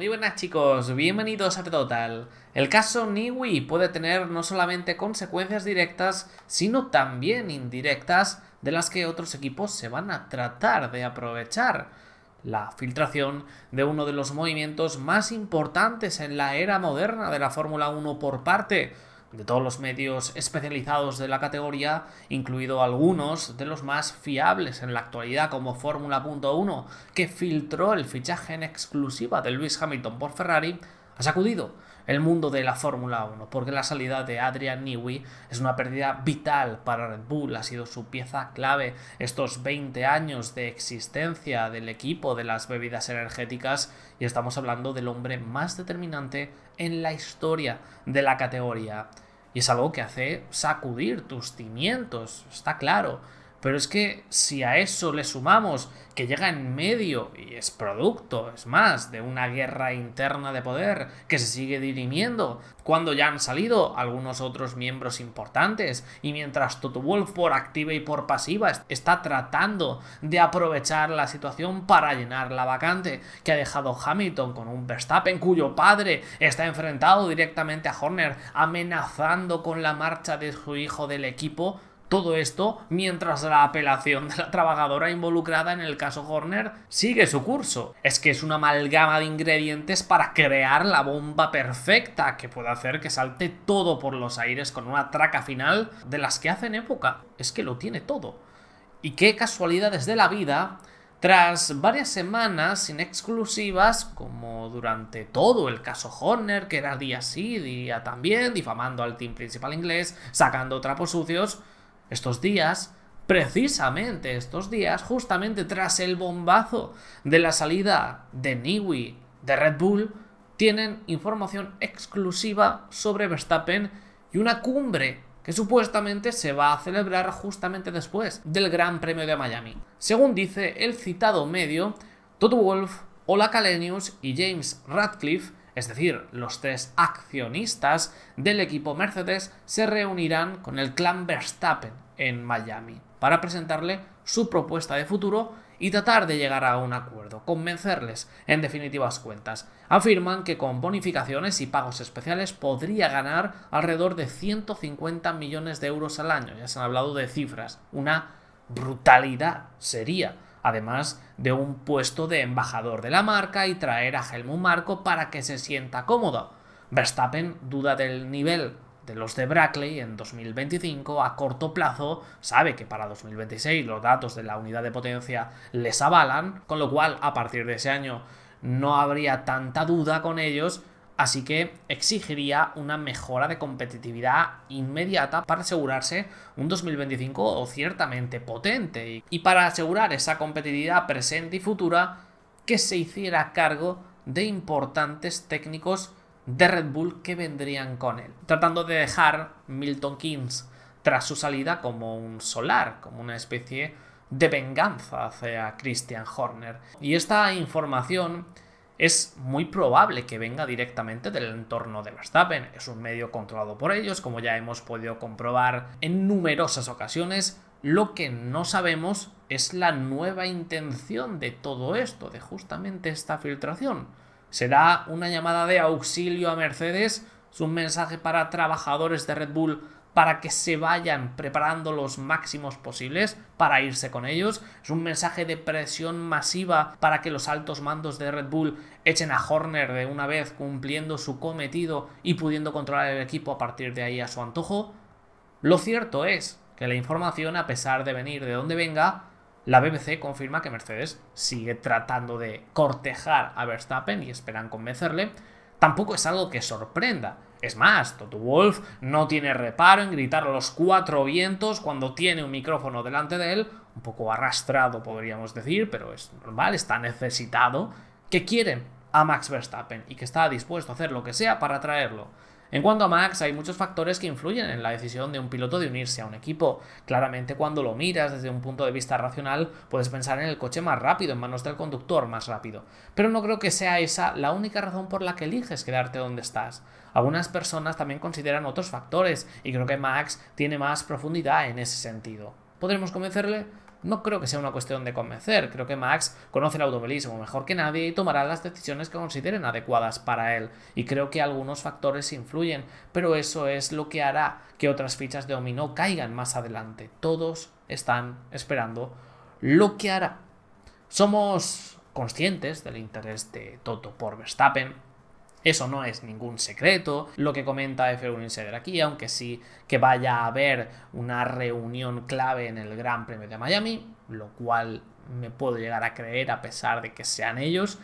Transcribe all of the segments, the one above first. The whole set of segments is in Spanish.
Muy buenas chicos, bienvenidos a Total. El caso Niwi puede tener no solamente consecuencias directas, sino también indirectas de las que otros equipos se van a tratar de aprovechar. La filtración de uno de los movimientos más importantes en la era moderna de la Fórmula 1 por parte de todos los medios especializados de la categoría, incluido algunos de los más fiables en la actualidad como Fórmula.1, que filtró el fichaje en exclusiva de Lewis Hamilton por Ferrari, ha sacudido el mundo de la Fórmula 1, porque la salida de Adrian Newey es una pérdida vital para Red Bull, ha sido su pieza clave estos 20 años de existencia del equipo de las bebidas energéticas y estamos hablando del hombre más determinante en la historia de la categoría. Y es algo que hace sacudir tus cimientos, está claro pero es que si a eso le sumamos que llega en medio y es producto, es más, de una guerra interna de poder que se sigue dirimiendo, cuando ya han salido algunos otros miembros importantes, y mientras Toto Wolf por activa y por pasiva está tratando de aprovechar la situación para llenar la vacante que ha dejado Hamilton con un Verstappen cuyo padre está enfrentado directamente a Horner, amenazando con la marcha de su hijo del equipo todo esto mientras la apelación de la trabajadora involucrada en el caso Horner sigue su curso. Es que es una amalgama de ingredientes para crear la bomba perfecta que puede hacer que salte todo por los aires con una traca final de las que hacen época. Es que lo tiene todo. Y qué casualidades de la vida tras varias semanas sin exclusivas, como durante todo el caso Horner, que era día sí, día también, difamando al team principal inglés, sacando trapos sucios, estos días, precisamente estos días, justamente tras el bombazo de la salida de Niwi de Red Bull, tienen información exclusiva sobre Verstappen y una cumbre que supuestamente se va a celebrar justamente después del Gran Premio de Miami. Según dice el citado medio, Todd Wolf, Ola Calenius y James Radcliffe es decir, los tres accionistas del equipo Mercedes, se reunirán con el clan Verstappen en Miami para presentarle su propuesta de futuro y tratar de llegar a un acuerdo, convencerles en definitivas cuentas. Afirman que con bonificaciones y pagos especiales podría ganar alrededor de 150 millones de euros al año, ya se han hablado de cifras, una brutalidad sería además de un puesto de embajador de la marca y traer a Helmut Marco para que se sienta cómodo. Verstappen duda del nivel de los de Brackley en 2025 a corto plazo, sabe que para 2026 los datos de la unidad de potencia les avalan, con lo cual a partir de ese año no habría tanta duda con ellos, Así que exigiría una mejora de competitividad inmediata para asegurarse un 2025 ciertamente potente y para asegurar esa competitividad presente y futura que se hiciera cargo de importantes técnicos de Red Bull que vendrían con él, tratando de dejar Milton Keynes tras su salida como un solar, como una especie de venganza hacia Christian Horner. Y esta información es muy probable que venga directamente del entorno de Verstappen. Es un medio controlado por ellos, como ya hemos podido comprobar en numerosas ocasiones. Lo que no sabemos es la nueva intención de todo esto, de justamente esta filtración. ¿Será una llamada de auxilio a Mercedes? ¿Es un mensaje para trabajadores de Red Bull para que se vayan preparando los máximos posibles para irse con ellos. Es un mensaje de presión masiva para que los altos mandos de Red Bull echen a Horner de una vez cumpliendo su cometido y pudiendo controlar el equipo a partir de ahí a su antojo. Lo cierto es que la información, a pesar de venir de donde venga, la BBC confirma que Mercedes sigue tratando de cortejar a Verstappen y esperan convencerle. Tampoco es algo que sorprenda, es más, Toto Wolf no tiene reparo en gritar los cuatro vientos cuando tiene un micrófono delante de él, un poco arrastrado podríamos decir, pero es normal, está necesitado, que quiere a Max Verstappen y que está dispuesto a hacer lo que sea para traerlo. En cuanto a Max, hay muchos factores que influyen en la decisión de un piloto de unirse a un equipo. Claramente cuando lo miras desde un punto de vista racional, puedes pensar en el coche más rápido, en manos del conductor más rápido. Pero no creo que sea esa la única razón por la que eliges quedarte donde estás. Algunas personas también consideran otros factores y creo que Max tiene más profundidad en ese sentido. ¿Podremos convencerle? No creo que sea una cuestión de convencer, creo que Max conoce el automovilismo mejor que nadie y tomará las decisiones que consideren adecuadas para él. Y creo que algunos factores influyen, pero eso es lo que hará que otras fichas de dominó caigan más adelante. Todos están esperando lo que hará. Somos conscientes del interés de Toto por Verstappen, eso no es ningún secreto, lo que comenta F1 Insider aquí, aunque sí que vaya a haber una reunión clave en el Gran Premio de Miami, lo cual me puedo llegar a creer a pesar de que sean ellos,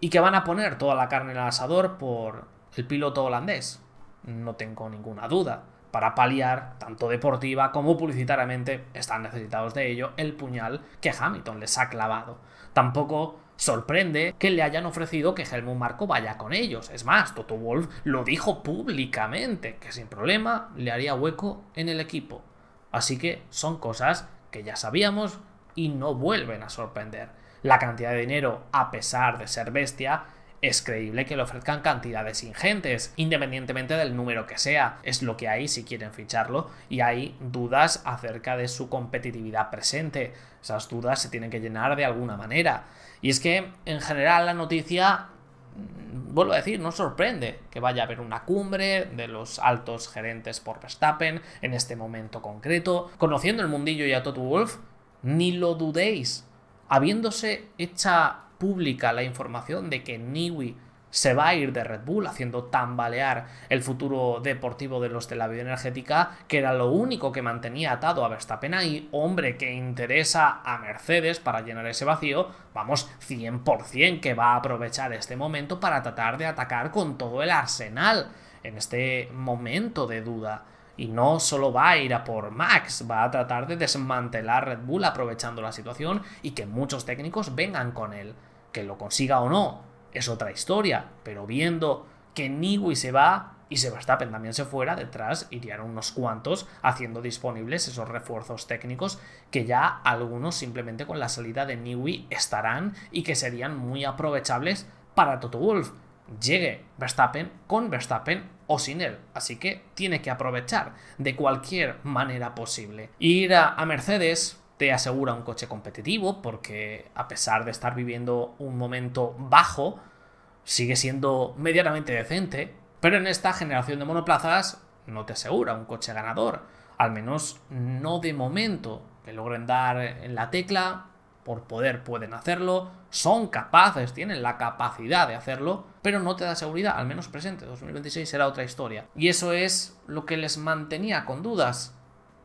y que van a poner toda la carne en el asador por el piloto holandés, no tengo ninguna duda para paliar, tanto deportiva como publicitariamente, están necesitados de ello, el puñal que Hamilton les ha clavado. Tampoco sorprende que le hayan ofrecido que Helmut Marco vaya con ellos. Es más, Toto Wolf lo dijo públicamente, que sin problema le haría hueco en el equipo. Así que son cosas que ya sabíamos y no vuelven a sorprender. La cantidad de dinero, a pesar de ser bestia, es creíble que le ofrezcan cantidades ingentes, independientemente del número que sea. Es lo que hay si quieren ficharlo y hay dudas acerca de su competitividad presente. Esas dudas se tienen que llenar de alguna manera. Y es que, en general, la noticia mm, vuelvo a decir, no sorprende que vaya a haber una cumbre de los altos gerentes por Verstappen en este momento concreto. Conociendo el mundillo y a Toto Wolf, ni lo dudéis. Habiéndose hecha pública la información de que Niwi se va a ir de Red Bull haciendo tambalear el futuro deportivo de los de la bioenergética, que era lo único que mantenía atado a Verstappen ahí, hombre que interesa a Mercedes para llenar ese vacío, vamos, 100% que va a aprovechar este momento para tratar de atacar con todo el arsenal en este momento de duda. Y no solo va a ir a por Max, va a tratar de desmantelar Red Bull aprovechando la situación y que muchos técnicos vengan con él. Que lo consiga o no es otra historia, pero viendo que Newey se va y se Verstappen también se fuera, detrás irían unos cuantos haciendo disponibles esos refuerzos técnicos que ya algunos simplemente con la salida de Newey estarán y que serían muy aprovechables para Toto Wolf. Llegue Verstappen con Verstappen o sin él. Así que tiene que aprovechar de cualquier manera posible. Ir a Mercedes, te asegura un coche competitivo porque a pesar de estar viviendo un momento bajo, sigue siendo medianamente decente, pero en esta generación de monoplazas no te asegura un coche ganador, al menos no de momento, que logren dar en la tecla, por poder pueden hacerlo, son capaces, tienen la capacidad de hacerlo, pero no te da seguridad, al menos presente, 2026 será otra historia. Y eso es lo que les mantenía con dudas.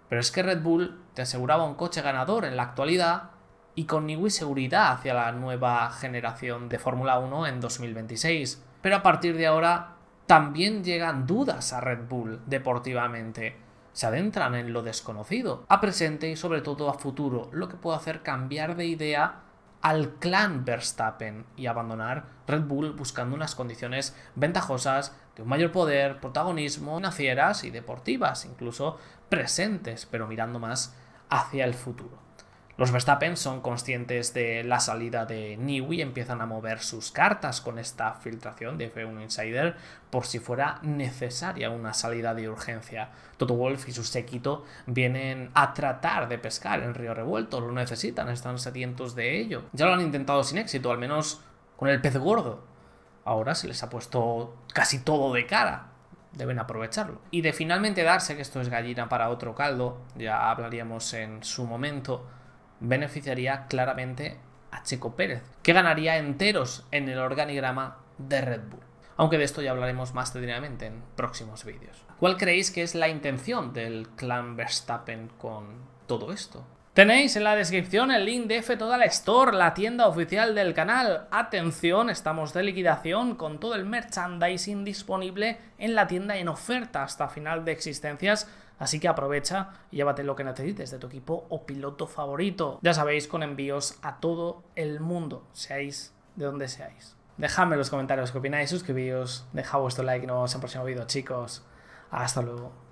Pero es que Red Bull te aseguraba un coche ganador en la actualidad y con ninguna seguridad hacia la nueva generación de Fórmula 1 en 2026. Pero a partir de ahora también llegan dudas a Red Bull deportivamente. Se adentran en lo desconocido, a presente y sobre todo a futuro, lo que puede hacer cambiar de idea al clan Verstappen y abandonar Red Bull buscando unas condiciones ventajosas de un mayor poder, protagonismo, financieras y deportivas, incluso presentes, pero mirando más hacia el futuro. Los Verstappen son conscientes de la salida de y empiezan a mover sus cartas con esta filtración de F1 Insider por si fuera necesaria una salida de urgencia. Toto Wolf y su séquito vienen a tratar de pescar en Río Revuelto, lo necesitan, están sedientos de ello. Ya lo han intentado sin éxito, al menos con el pez gordo. Ahora se les ha puesto casi todo de cara deben aprovecharlo. Y de finalmente darse, que esto es gallina para otro caldo, ya hablaríamos en su momento, beneficiaría claramente a Checo Pérez, que ganaría enteros en el organigrama de Red Bull. Aunque de esto ya hablaremos más detenidamente en próximos vídeos. ¿Cuál creéis que es la intención del clan Verstappen con todo esto? Tenéis en la descripción el link de F Total Store, la tienda oficial del canal. Atención, estamos de liquidación con todo el merchandising disponible en la tienda en oferta hasta final de existencias. Así que aprovecha y llévate lo que necesites de tu equipo o piloto favorito. Ya sabéis, con envíos a todo el mundo, seáis de donde seáis. Dejadme en los comentarios qué opináis, suscribíos, dejad vuestro like y nos vemos en el próximo vídeo, chicos. Hasta luego.